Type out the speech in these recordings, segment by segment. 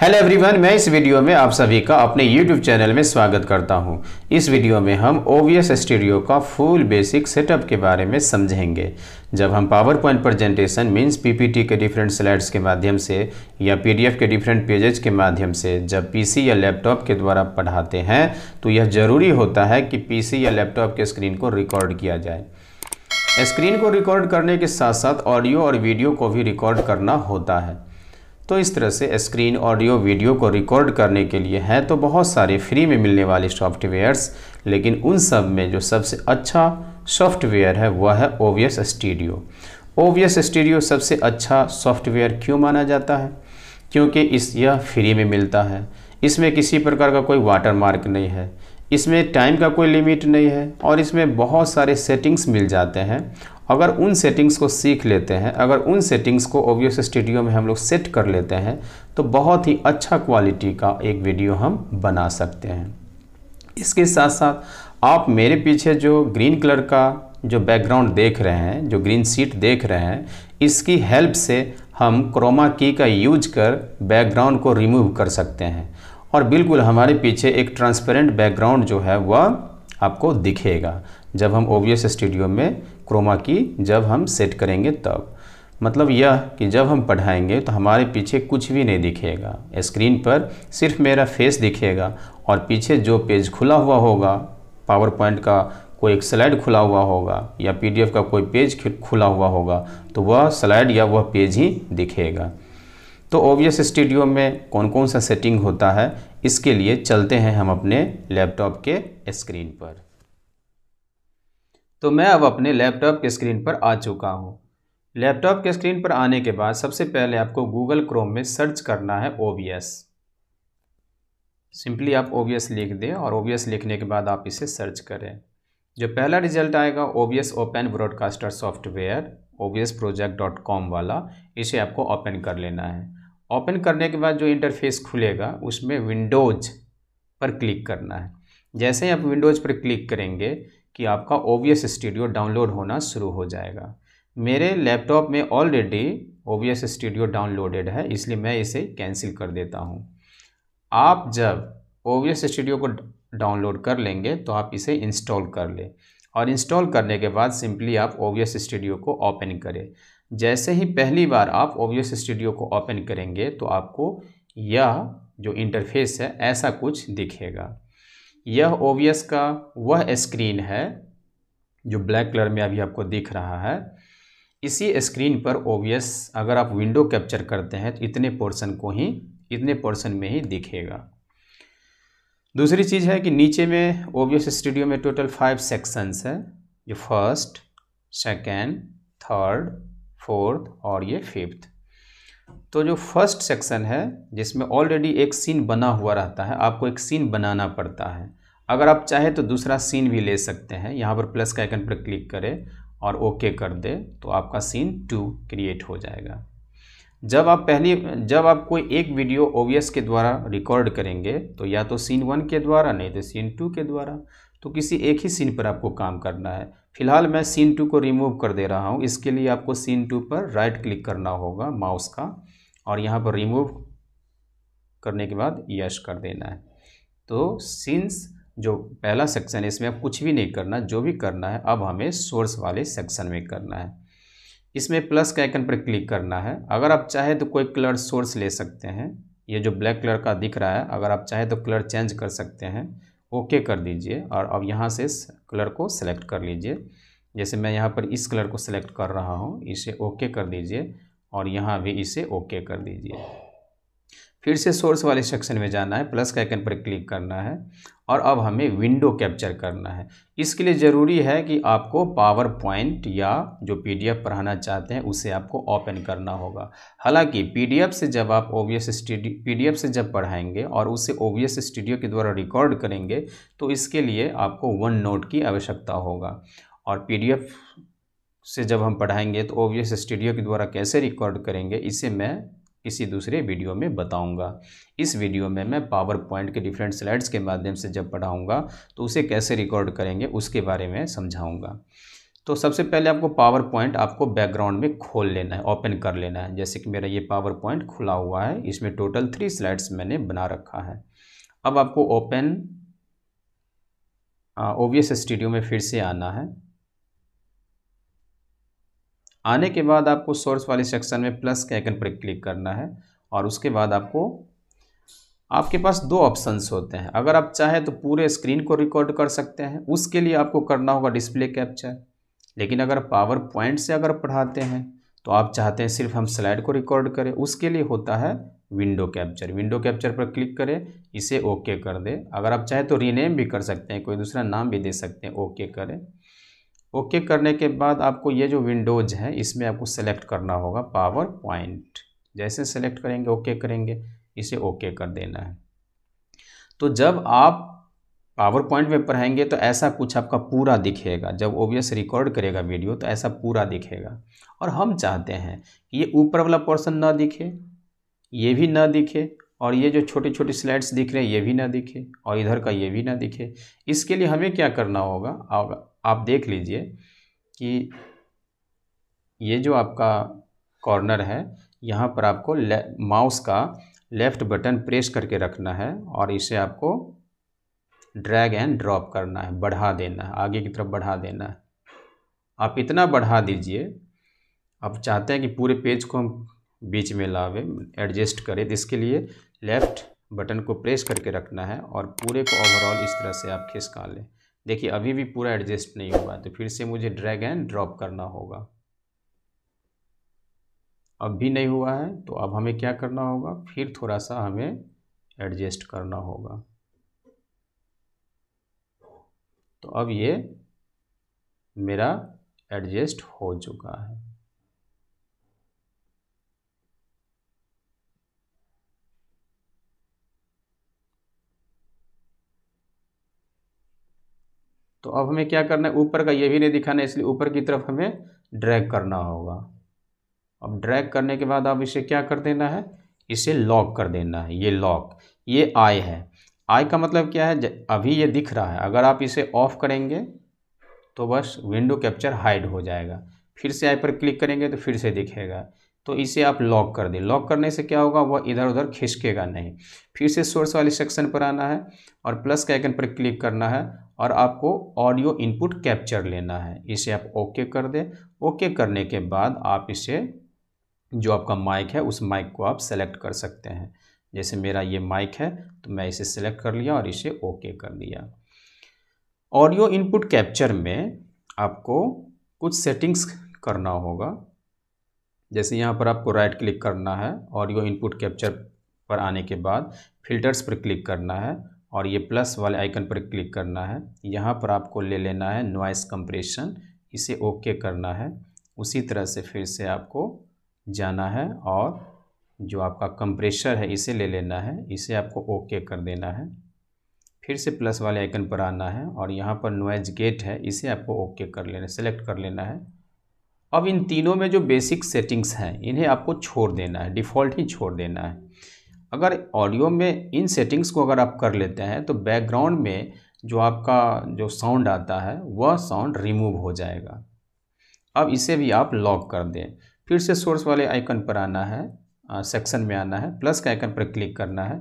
hello everyone मैं इस video में आप सभी का अपने यूट्यूब चैनल में स्वागत करता हूं इस वीडियो में हम ओ स्टूडियो का फुल बेसिक सेटअप के बारे में समझेंगे जब हम PowerPoint presentation means PPT के डिफरेंट स्लाइड्स के माध्यम से या पीडीएफ के डिफरेंट पेजेज के माध्यम से जब पीसी या लैपटॉप के द्वारा पढ़ाते हैं तो यह ज़रूरी होता है कि पी या लैपटॉप के स्क्रीन को रिकॉर्ड किया जाए स्क्रीन को रिकॉर्ड करने के साथ साथ ऑडियो और वीडियो को भी रिकॉर्ड करना होता है तो इस तरह से स्क्रीन ऑडियो वीडियो को रिकॉर्ड करने के लिए हैं तो बहुत सारे फ्री में मिलने वाले सॉफ्टवेयर्स लेकिन उन सब में जो सबसे अच्छा सॉफ्टवेयर है वह है ओवियस स्टूडियो ओवियस स्टूडियो सबसे अच्छा सॉफ्टवेयर क्यों माना जाता है क्योंकि इस यह फ्री में मिलता है इसमें किसी प्रकार का कोई वाटर मार्क नहीं है इसमें टाइम का कोई लिमिट नहीं है और इसमें बहुत सारे सेटिंग्स मिल जाते हैं अगर उन सेटिंग्स को सीख लेते हैं अगर उन सेटिंग्स को ओवियस स्टूडियो में हम लोग सेट कर लेते हैं तो बहुत ही अच्छा क्वालिटी का एक वीडियो हम बना सकते हैं इसके साथ साथ आप मेरे पीछे जो ग्रीन कलर का जो बैकग्राउंड देख रहे हैं जो ग्रीन सीट देख रहे हैं इसकी हेल्प से हम क्रोमा की का यूज कर बैकग्राउंड को रिमूव कर सकते हैं और बिल्कुल हमारे पीछे एक ट्रांसपेरेंट बैकग्राउंड जो है वह आपको दिखेगा जब हम ओवियस स्टूडियो में क्रोमा की जब हम सेट करेंगे तब मतलब यह कि जब हम पढ़ाएंगे तो हमारे पीछे कुछ भी नहीं दिखेगा स्क्रीन पर सिर्फ मेरा फेस दिखेगा और पीछे जो पेज खुला हुआ होगा पावर पॉइंट का कोई एक स्लाइड खुला हुआ होगा या पीडीएफ का कोई पेज खुला हुआ होगा तो वह स्लाइड या वह पेज ही दिखेगा तो ओवियस स्टूडियो में कौन कौन सा सेटिंग होता है इसके लिए चलते हैं हम अपने लैपटॉप के स्क्रीन पर तो मैं अब अपने लैपटॉप के स्क्रीन पर आ चुका हूँ लैपटॉप के स्क्रीन पर आने के बाद सबसे पहले आपको गूगल क्रोम में सर्च करना है ओ सिंपली आप ओ लिख दें और ओ लिखने के बाद आप इसे सर्च करें जो पहला रिजल्ट आएगा O open broadcaster software O project dot com वाला इसे आपको ओपन कर लेना है ओपन करने के बाद जो इंटरफेस खुलेगा उसमें विंडोज पर क्लिक करना है जैसे ही आप विंडोज पर क्लिक करेंगे कि आपका एस स्टूडियो डाउनलोड होना शुरू हो जाएगा मेरे लैपटॉप में ऑलरेडी एस स्टूडियो डाउनलोडेड है इसलिए मैं इसे कैंसिल कर देता हूँ आप जब एस स्टूडियो को डाउनलोड कर लेंगे तो आप इसे इंस्टॉल कर लें और इंस्टॉल करने के बाद सिंपली आप एस स्टूडियो को ओपन करें जैसे ही पहली बार आप एस स्टूडियो को ओपन करेंगे तो आपको यह जो इंटरफेस है ऐसा कुछ दिखेगा यह ओ का वह स्क्रीन है जो ब्लैक कलर में अभी आपको दिख रहा है इसी स्क्रीन पर ओ अगर आप विंडो कैप्चर करते हैं तो इतने पोर्शन को ही इतने पोर्शन में ही दिखेगा दूसरी चीज़ है कि नीचे में ओ स्टूडियो में टोटल फाइव सेक्शंस है जो फर्स्ट सेकेंड थर्ड फोर्थ और ये फिफ्थ तो जो फर्स्ट सेक्शन है जिसमें ऑलरेडी एक सीन बना हुआ रहता है आपको एक सीन बनाना पड़ता है अगर आप चाहे तो दूसरा सीन भी ले सकते हैं यहाँ पर प्लस के आइकन पर क्लिक करें और ओके कर दे तो आपका सीन टू क्रिएट हो जाएगा जब आप पहली जब आप कोई एक वीडियो ओ के द्वारा रिकॉर्ड करेंगे तो या तो सीन वन के द्वारा नहीं तो सीन टू के द्वारा तो किसी एक ही सीन पर आपको काम करना है फिलहाल मैं सीन टू को रिमूव कर दे रहा हूँ इसके लिए आपको सीन टू पर राइट क्लिक करना होगा माउस का और यहाँ पर रिमूव करने के बाद यश कर देना है तो सीन्स जो पहला सेक्शन है इसमें अब कुछ भी नहीं करना जो भी करना है अब हमें सोर्स वाले सेक्शन में करना है इसमें प्लस के आइकन पर क्लिक करना है अगर आप चाहें तो कोई कलर सोर्स ले सकते हैं ये जो ब्लैक कलर का दिख रहा है अगर आप चाहें तो कलर चेंज कर सकते हैं ओके कर दीजिए और अब यहाँ से कलर को सिलेक्ट कर लीजिए जैसे मैं यहाँ पर इस कलर को सिलेक्ट कर रहा हूँ इसे ओके कर दीजिए और यहाँ भी इसे ओके कर दीजिए फिर से सोर्स वाले सेक्शन में जाना है प्लस के आइकन पर क्लिक करना है और अब हमें विंडो कैप्चर करना है इसके लिए ज़रूरी है कि आपको पावर पॉइंट या जो पीडीएफ पढ़ाना चाहते हैं उसे आपको ओपन करना होगा हालांकि पीडीएफ से जब आप ओवीएस स्टूडियो पीडीएफ से जब पढ़ाएंगे और उसे ओवीएस स्टूडियो के द्वारा रिकॉर्ड करेंगे तो इसके लिए आपको वन नोट की आवश्यकता होगा और पी से जब हम पढ़ाएंगे तो ओवीएस स्टूडियो के द्वारा कैसे रिकॉर्ड करेंगे इसे मैं किसी दूसरे वीडियो में बताऊंगा इस वीडियो में मैं पावर पॉइंट के डिफरेंट स्लाइड्स के माध्यम से जब पढ़ाऊंगा तो उसे कैसे रिकॉर्ड करेंगे उसके बारे में समझाऊंगा तो सबसे पहले आपको पावर पॉइंट आपको बैकग्राउंड में खोल लेना है ओपन कर लेना है जैसे कि मेरा ये पावर पॉइंट खुला हुआ है इसमें टोटल थ्री स्लाइड्स मैंने बना रखा है अब आपको ओपन ओवीएस स्टूडियो में फिर से आना है आने के बाद आपको सोर्स वाले सेक्शन में प्लस के आइकन पर क्लिक करना है और उसके बाद आपको आपके पास दो ऑप्शंस होते हैं अगर आप चाहें तो पूरे स्क्रीन को रिकॉर्ड कर सकते हैं उसके लिए आपको करना होगा डिस्प्ले कैप्चर लेकिन अगर पावर पॉइंट से अगर पढ़ाते हैं तो आप चाहते हैं सिर्फ हम स्लाइड को रिकॉर्ड करें उसके लिए होता है विंडो कैप्चर विंडो कैप्चर पर क्लिक करें इसे ओके कर दे अगर आप चाहें तो रीनेम भी कर सकते हैं कोई दूसरा नाम भी दे सकते हैं ओके करें ओके करने के बाद आपको ये जो विंडोज है इसमें आपको सेलेक्ट करना होगा पावर पॉइंट जैसे सेलेक्ट करेंगे ओके करेंगे इसे ओके कर देना है तो जब आप पावर पॉइंट में पढ़ाएंगे तो ऐसा कुछ आपका पूरा दिखेगा जब ओ रिकॉर्ड करेगा वीडियो तो ऐसा पूरा दिखेगा और हम चाहते हैं कि ये ऊपर वाला पोर्सन ना दिखे ये भी ना दिखे और ये जो छोटे छोटे स्लाइड्स दिख रहे हैं ये भी ना दिखे और इधर का ये भी ना दिखे इसके लिए हमें क्या करना होगा आप देख लीजिए कि ये जो आपका कॉर्नर है यहाँ पर आपको माउस का लेफ़्ट बटन प्रेस करके रखना है और इसे आपको ड्रैग एंड ड्रॉप करना है बढ़ा देना है आगे की तरफ बढ़ा देना है आप इतना बढ़ा दीजिए आप चाहते हैं कि पूरे पेज को हम बीच में लावे एडजस्ट करें तो इसके लिए लेफ़्ट बटन को प्रेस करके रखना है और पूरे को ओवरऑल इस तरह से आप खिसका लें देखिए अभी भी पूरा एडजस्ट नहीं हुआ तो फिर से मुझे ड्रैग एंड ड्रॉप करना होगा अब भी नहीं हुआ है तो अब हमें क्या करना होगा फिर थोड़ा सा हमें एडजस्ट करना होगा तो अब ये मेरा एडजस्ट हो चुका है तो अब हमें क्या करना है ऊपर का ये भी नहीं दिखाना है इसलिए ऊपर की तरफ हमें ड्रैग करना होगा अब ड्रैग करने के बाद आप इसे क्या कर देना है इसे लॉक कर देना है ये लॉक ये आई है आई का मतलब क्या है अभी ये दिख रहा है अगर आप इसे ऑफ़ करेंगे तो बस विंडो कैप्चर हाइड हो जाएगा फिर से आई पर क्लिक करेंगे तो फिर से दिखेगा तो इसे आप लॉक कर दें लॉक करने से क्या होगा वह इधर उधर खिसकेगा नहीं फिर से सोर्स वाले सेक्शन पर आना है और प्लस के आइकन पर क्लिक करना है और आपको ऑडियो इनपुट कैप्चर लेना है इसे आप ओके कर दें ओके करने के बाद आप इसे जो आपका माइक है उस माइक को आप सेलेक्ट कर सकते हैं जैसे मेरा ये माइक है तो मैं इसे सेलेक्ट कर लिया और इसे ओके कर दिया ऑडियो इनपुट कैप्चर में आपको कुछ सेटिंग्स करना होगा जैसे यहाँ पर आपको राइट क्लिक करना है ऑडियो इनपुट कैप्चर पर आने के बाद फिल्टर्स पर क्लिक करना है और ये प्लस वाले आइकन पर क्लिक करना है यहाँ पर आपको ले लेना है नॉइस कंप्रेशन इसे ओके करना है उसी तरह से फिर से आपको जाना है और जो आपका कंप्रेशर है इसे ले लेना है इसे आपको ओके कर देना है फिर से प्लस वाले आइकन पर आना है और यहाँ पर नॉइज गेट है इसे आपको ओके कर लेना सेलेक्ट कर लेना है अब इन तीनों में जो बेसिक सेटिंग्स हैं इन्हें आपको छोड़ देना है डिफ़ॉल्ट ही छोड़ देना है अगर ऑडियो में इन सेटिंग्स को अगर आप कर लेते हैं तो बैकग्राउंड में जो आपका जो साउंड आता है वह साउंड रिमूव हो जाएगा अब इसे भी आप लॉक कर दें फिर से सोर्स वाले आइकन पर आना है सेक्शन में आना है प्लस के आइकन पर क्लिक करना है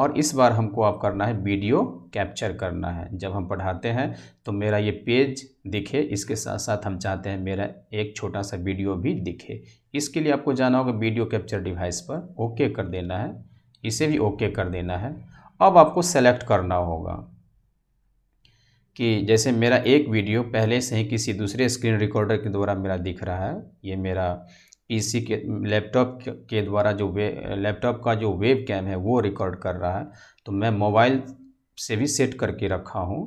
और इस बार हमको आप करना है वीडियो कैप्चर करना है जब हम पढ़ाते हैं तो मेरा ये पेज दिखे इसके साथ साथ हम चाहते हैं मेरा एक छोटा सा वीडियो भी दिखे इसके लिए आपको जाना होगा वीडियो कैप्चर डिवाइस पर ओके कर देना है इसे भी ओके कर देना है अब आपको सेलेक्ट करना होगा कि जैसे मेरा एक वीडियो पहले से ही किसी दूसरे स्क्रीन रिकॉर्डर के द्वारा मेरा दिख रहा है ये मेरा पीसी के लैपटॉप के द्वारा जो वे लैपटॉप का जो वेब कैम है वो रिकॉर्ड कर रहा है तो मैं मोबाइल से भी सेट करके रखा हूँ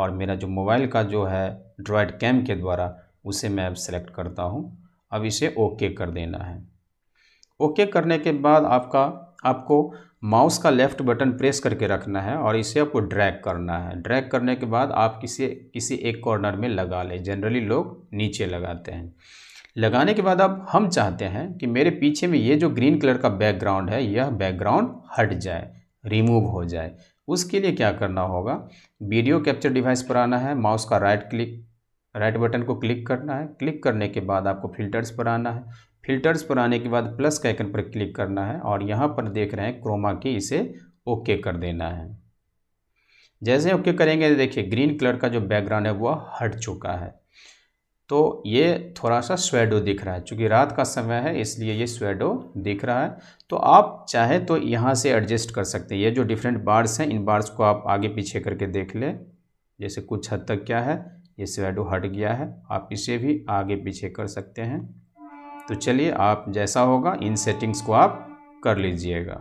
और मेरा जो मोबाइल का जो है ड्रॉइड कैम के द्वारा उसे मैं अब सेलेक्ट करता हूँ अब इसे ओके कर देना है ओके करने के बाद आपका आपको माउस का लेफ़्ट बटन प्रेस करके रखना है और इसे आपको ड्रैग करना है ड्रैग करने के बाद आप किसी किसी एक कॉर्नर में लगा लें जनरली लोग नीचे लगाते हैं लगाने के बाद अब हम चाहते हैं कि मेरे पीछे में ये जो ग्रीन कलर का बैकग्राउंड है यह बैकग्राउंड हट जाए रिमूव हो जाए उसके लिए क्या करना होगा वीडियो कैप्चर डिवाइस पर आना है माउस का राइट क्लिक राइट बटन को क्लिक करना है क्लिक करने के बाद आपको फिल्टर्स पर आना है फिल्टर्स पर आने के बाद प्लस के आइकन पर क्लिक करना है और यहाँ पर देख रहे हैं क्रोमा की इसे ओके कर देना है जैसे ओके करेंगे देखिए ग्रीन कलर का जो बैकग्राउंड है वह हट चुका है तो ये थोड़ा सा स्वेडो दिख रहा है क्योंकि रात का समय है इसलिए ये स्वेडो दिख रहा है तो आप चाहे तो यहाँ से एडजस्ट कर सकते हैं ये जो डिफरेंट बार्स हैं इन बार्स को आप आगे पीछे करके देख लें जैसे कुछ हद तक क्या है ये स्वेडो हट गया है आप इसे भी आगे पीछे कर सकते हैं तो चलिए आप जैसा होगा इन सेटिंग्स को आप कर लीजिएगा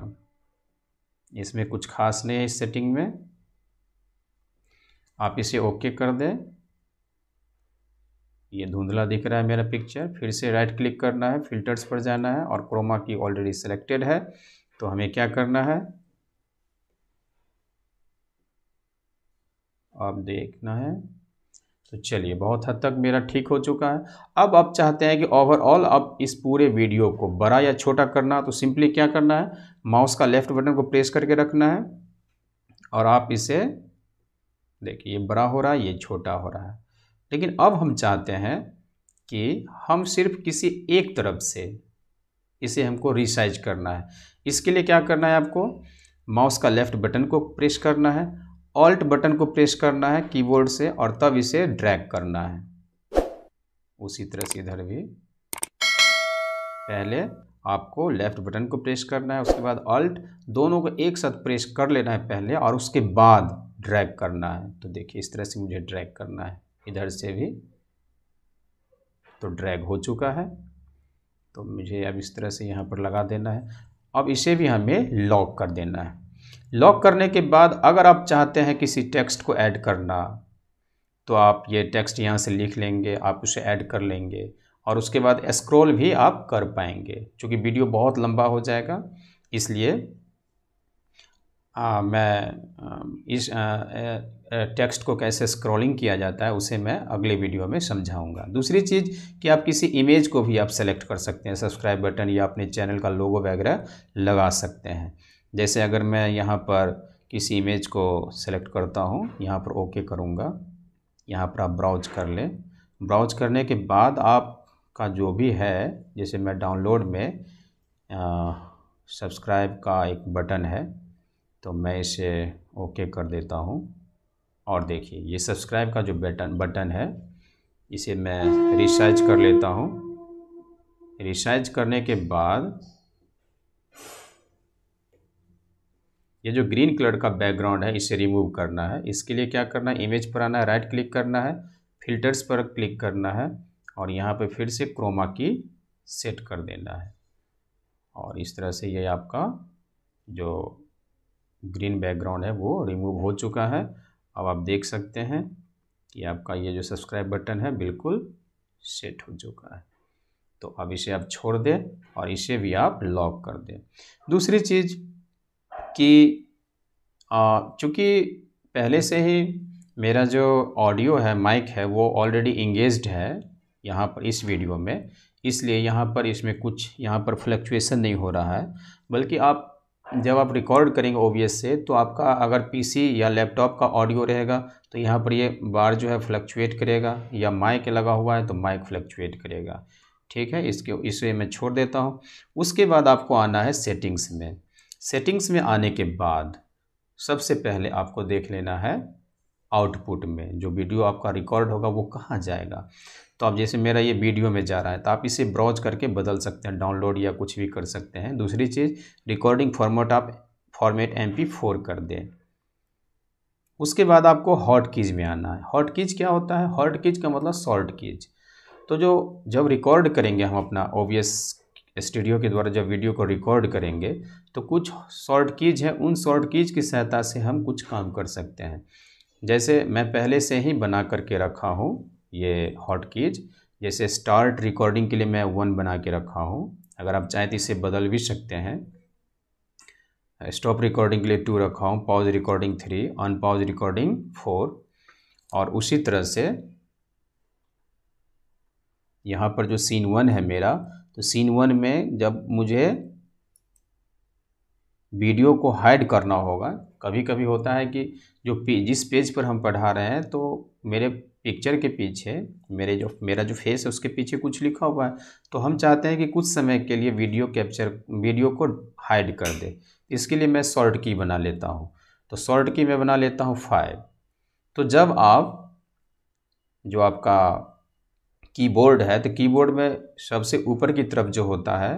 इसमें कुछ खास नहीं है इस सेटिंग में आप इसे ओके कर दें ये धुंधला दिख रहा है मेरा पिक्चर फिर से राइट क्लिक करना है फिल्टर्स पर जाना है और क्रोमा की ऑलरेडी सिलेक्टेड है तो हमें क्या करना है आप देखना है तो चलिए बहुत हद तक मेरा ठीक हो चुका है अब आप चाहते हैं कि ओवरऑल अब इस पूरे वीडियो को बड़ा या छोटा करना तो सिंपली क्या करना है माउस का लेफ्ट बटन को प्रेस करके रखना है और आप इसे देखिए ये बड़ा हो रहा है ये छोटा हो रहा है लेकिन अब हम चाहते हैं कि हम सिर्फ किसी एक तरफ से इसे हमको रिसाइज करना है इसके लिए क्या करना है आपको माउस का लेफ्ट बटन को प्रेस करना है ऑल्ट बटन को प्रेस करना है कीबोर्ड से और तब इसे ड्रैग करना है उसी तरह से इधर भी पहले आपको लेफ्ट बटन को प्रेस करना है उसके बाद ऑल्ट दोनों को एक साथ प्रेस कर लेना है पहले और उसके बाद ड्रैग करना है तो देखिए इस तरह से मुझे ड्रैग करना है इधर से भी तो ड्रैग हो चुका है तो मुझे अब इस तरह से यहाँ पर लगा देना है अब इसे भी हमें लॉक कर देना है लॉक करने के बाद अगर आप चाहते हैं किसी टेक्स्ट को ऐड करना तो आप ये टेक्स्ट यहाँ से लिख लेंगे आप उसे ऐड कर लेंगे और उसके बाद स्क्रॉल भी आप कर पाएंगे क्योंकि वीडियो बहुत लंबा हो जाएगा इसलिए आ, मैं इस टेक्स्ट को कैसे स्क्रॉलिंग किया जाता है उसे मैं अगले वीडियो में समझाऊंगा दूसरी चीज़ कि आप किसी इमेज को भी आप सेलेक्ट कर सकते हैं सब्सक्राइब बटन या अपने चैनल का लोगो वगैरह लगा सकते हैं जैसे अगर मैं यहाँ पर किसी इमेज को सेलेक्ट करता हूँ यहाँ पर ओके करूँगा यहाँ पर आप ब्राउज कर लें ब्राउज करने के बाद आपका जो भी है जैसे मैं डाउनलोड में सब्सक्राइब का एक बटन है तो मैं इसे ओके कर देता हूँ और देखिए ये सब्सक्राइब का जो बटन बटन है इसे मैं रिसाइज कर लेता हूँ रिसाइज करने के बाद ये जो ग्रीन कलर का बैकग्राउंड है इसे रिमूव करना है इसके लिए क्या करना है इमेज पर आना है राइट क्लिक करना है फिल्टर्स पर क्लिक करना है और यहाँ पर फिर से क्रोमा की सेट कर देना है और इस तरह से ये आपका जो ग्रीन बैकग्राउंड है वो रिमूव हो चुका है अब आप देख सकते हैं कि आपका ये जो सब्सक्राइब बटन है बिल्कुल सेट हो चुका है तो अब इसे आप छोड़ दें और इसे भी आप लॉक कर दें दूसरी चीज़ कि चूँकि पहले से ही मेरा जो ऑडियो है माइक है वो ऑलरेडी इंगेज्ड है यहाँ पर इस वीडियो में इसलिए यहाँ पर इसमें कुछ यहाँ पर फ्लक्चुएसन नहीं हो रहा है बल्कि आप जब आप रिकॉर्ड करेंगे ओ से तो आपका अगर पीसी या लैपटॉप का ऑडियो रहेगा तो यहाँ पर ये बार जो है फ्लक्चुएट करेगा या माइक लगा हुआ है तो माइक फ्लक्चुएट करेगा ठीक है इसके इसे मैं छोड़ देता हूँ उसके बाद आपको आना है सेटिंग्स में सेटिंग्स में आने के बाद सबसे पहले आपको देख लेना है आउटपुट में जो वीडियो आपका रिकॉर्ड होगा वो कहाँ जाएगा तो आप जैसे मेरा ये वीडियो में जा रहा है तो आप इसे ब्राउज करके बदल सकते हैं डाउनलोड या कुछ भी कर सकते हैं दूसरी चीज़ रिकॉर्डिंग फॉर्मेट आप फॉर्मेट एम कर दें उसके बाद आपको हॉट कीज में आना है हॉट कीज क्या होता है हॉट कीज का मतलब शॉर्ट कीज तो जो जब रिकॉर्ड करेंगे हम अपना ओबियस स्टूडियो के द्वारा जब वीडियो को रिकॉर्ड करेंगे तो कुछ शॉर्ट कीज हैं उन शॉर्ट कीज की सहायता से हम कुछ काम कर सकते हैं जैसे मैं पहले से ही बना करके रखा हूँ ये हॉट कीज जैसे स्टार्ट रिकॉर्डिंग के लिए मैं वन बना के रखा हूँ अगर आप चाहें तो इसे बदल भी सकते हैं स्टॉप रिकॉर्डिंग के लिए टू रखा हूँ pause recording three on pause recording four और उसी तरह से यहाँ पर जो सीन वन है मेरा तो सीन वन में जब मुझे वीडियो को हाइड करना होगा कभी कभी होता है कि जो पे, जिस पेज पर हम पढ़ा रहे हैं तो मेरे पिक्चर के पीछे मेरे जो मेरा जो फेस है उसके पीछे कुछ लिखा हुआ है तो हम चाहते हैं कि कुछ समय के लिए वीडियो कैप्चर वीडियो को हाइड कर दे इसके लिए मैं शॉर्ट की बना लेता हूँ तो शॉर्ट की मैं बना लेता हूँ फाइव तो जब आप जो आपका कीबोर्ड है तो कीबोर्ड में सबसे ऊपर की तरफ जो होता है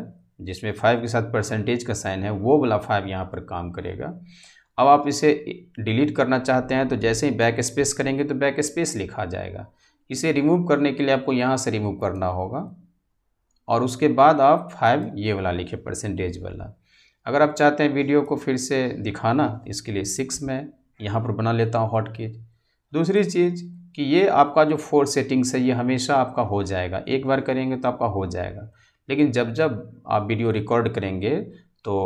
जिसमें फाइव के साथ परसेंटेज का साइन है वो वाला फाइव यहाँ पर काम करेगा अब आप इसे डिलीट करना चाहते हैं तो जैसे ही बैक स्पेस करेंगे तो बैक स्पेस लिखा जाएगा इसे रिमूव करने के लिए आपको यहाँ से रिमूव करना होगा और उसके बाद आप फाइव ये वाला लिखे परसेंटेज वाला अगर आप चाहते हैं वीडियो को फिर से दिखाना इसके लिए सिक्स में यहाँ पर बना लेता हूँ हॉट केज दूसरी चीज़ कि ये आपका जो फोर सेटिंग्स है ये हमेशा आपका हो जाएगा एक बार करेंगे तो आपका हो जाएगा लेकिन जब जब आप वीडियो रिकॉर्ड करेंगे तो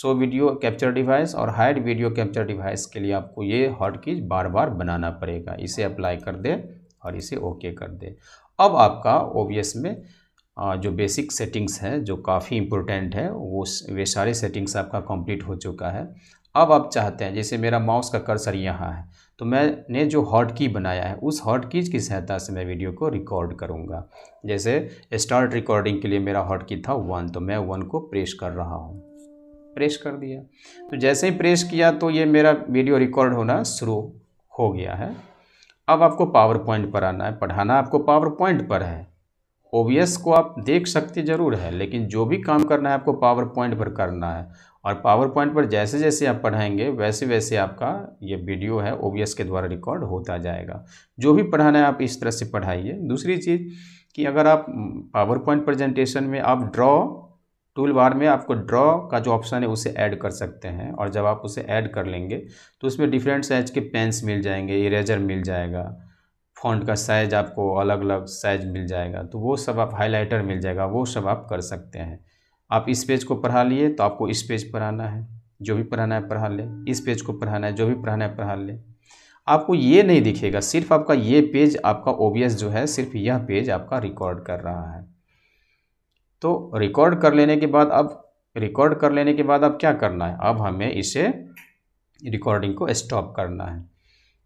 सो वीडियो कैप्चर डिवाइस और हाइड वीडियो कैप्चर डिवाइस के लिए आपको ये हॉट कीज बार बार बनाना पड़ेगा इसे अप्लाई कर दे और इसे ओके कर दे अब आपका ओ में जो बेसिक सेटिंग्स हैं जो काफ़ी इम्पोर्टेंट है वो वे सारे सेटिंग्स आपका कंप्लीट हो चुका है अब आप चाहते हैं जैसे मेरा माउस का कर्सर यहाँ है तो मैंने जो हॉट की बनाया है उस हॉट कीज की सहायता से मैं वीडियो को रिकॉर्ड करूँगा जैसे स्टार्ट रिकॉर्डिंग के लिए मेरा हॉट की था वन तो मैं वन को प्रेस कर रहा हूँ प्रेस कर दिया तो जैसे ही प्रेस किया तो ये मेरा वीडियो रिकॉर्ड होना शुरू हो गया है अब आपको पावर पॉइंट पर आना है पढ़ाना आपको पावर पॉइंट पर है ओ को आप देख सकते ज़रूर है लेकिन जो भी काम करना है आपको पावर पॉइंट पर करना है और पावर पॉइंट पर जैसे जैसे आप पढ़ाएंगे वैसे वैसे आपका ये वीडियो है ओ के द्वारा रिकॉर्ड होता जाएगा जो भी पढ़ाना है आप इस तरह से पढ़ाइए दूसरी चीज़ कि अगर आप पावर पॉइंट प्रजेंटेशन में आप ड्रॉ टूल बार में आपको ड्रॉ का जो ऑप्शन है उसे ऐड कर सकते हैं और जब आप उसे ऐड कर लेंगे तो उसमें डिफरेंट साइज के पेन्स मिल जाएंगे इरेजर मिल जाएगा फॉन्ट का साइज आपको अलग अलग साइज मिल जाएगा तो वो सब आप हाइलाइटर मिल जाएगा वो सब आप कर सकते हैं आप इस पेज को पढ़ा लिए तो आपको इस पेज पढ़ाना है जो भी पढ़ाना है पढ़ा लें इस पेज को पढ़ाना है जो भी पढ़ाना है पढ़ा लें आपको ये नहीं दिखेगा सिर्फ आपका ये पेज आपका ओ जो है सिर्फ यह पेज आपका रिकॉर्ड कर रहा है तो रिकॉर्ड कर लेने के बाद अब रिकॉर्ड कर लेने के बाद अब क्या करना है अब हमें इसे रिकॉर्डिंग को स्टॉप करना है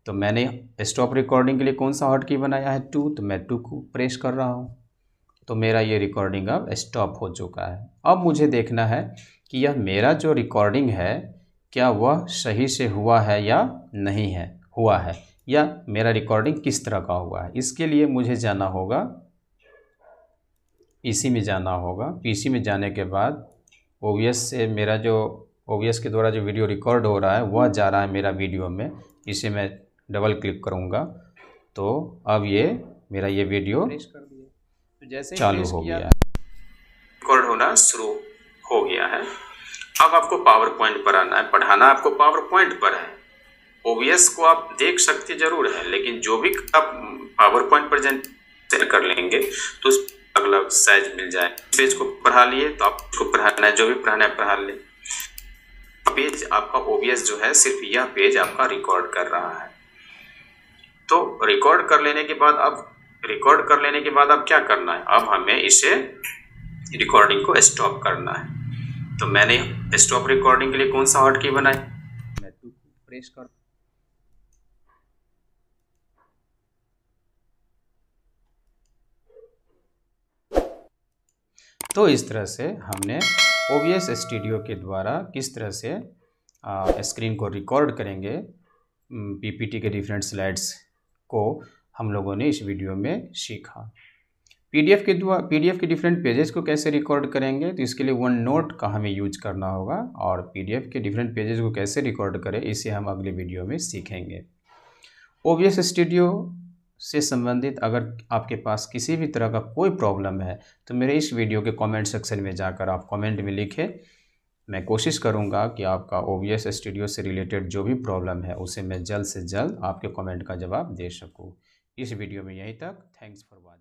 तो मैंने स्टॉप रिकॉर्डिंग के लिए कौन सा हॉट की बनाया है टू तो मैं टू को प्रेस कर रहा हूँ तो मेरा ये रिकॉर्डिंग अब स्टॉप हो चुका है अब मुझे देखना है कि यह मेरा जो रिकॉर्डिंग है क्या वह सही से हुआ है या नहीं है हुआ है या मेरा रिकॉर्डिंग किस तरह का हुआ है इसके लिए मुझे जाना होगा पीसी में जाना होगा पीसी में जाने के बाद ओ से मेरा जो ओ के द्वारा जो वीडियो रिकॉर्ड हो रहा है वह जा रहा है मेरा वीडियो में इसे मैं डबल क्लिक करूँगा तो अब ये मेरा ये वीडियो तो जैसे चालू हो गया रिकॉर्ड होना शुरू हो गया है अब आपको पावर पॉइंट पर आना है पढ़ाना आपको पावर पॉइंट पर है ओबीएस को आप देख सकते जरूर है लेकिन जो भी आप पावर पॉइंट प्रेजेंट कर लेंगे तो उस अगला साइज मिल जाए पेज को पढ़ा लिए तो आप उसको पढ़ाना है जो भी पढ़ाना है पढ़ा लें पेज आपका ओबीएस जो है सिर्फ यह पेज आपका रिकॉर्ड कर रहा है तो रिकॉर्ड कर लेने के बाद अब रिकॉर्ड कर लेने के बाद अब क्या करना है अब हमें इसे रिकॉर्डिंग को स्टॉप करना है तो मैंने स्टॉप रिकॉर्डिंग के लिए कौन सा हॉट की बनाई मैं टू प्रेस कर तो इस तरह से हमने ओबीएस स्टूडियो के द्वारा किस तरह से स्क्रीन को रिकॉर्ड करेंगे पीपीटी के डिफरेंट स्लाइड्स को हम लोगों ने इस वीडियो में सीखा पीडीएफ के द्वारा पीडीएफ के डिफरेंट पेजेस को कैसे रिकॉर्ड करेंगे तो इसके लिए वन नोट का हमें यूज करना होगा और पीडीएफ के डिफरेंट पेजेस को कैसे रिकॉर्ड करें इसे हम अगले वीडियो में सीखेंगे एस स्टूडियो से संबंधित अगर आपके पास किसी भी तरह का कोई प्रॉब्लम है तो मेरे इस वीडियो के कॉमेंट सेक्शन में जाकर आप कॉमेंट में लिखें मैं कोशिश करूंगा कि आपका ओ स्टूडियो से रिलेटेड जो भी प्रॉब्लम है उसे मैं जल्द से जल्द आपके कॉमेंट का जवाब दे सकूँ इस वीडियो में यहीं तक थैंक्स फॉर वॉचिंग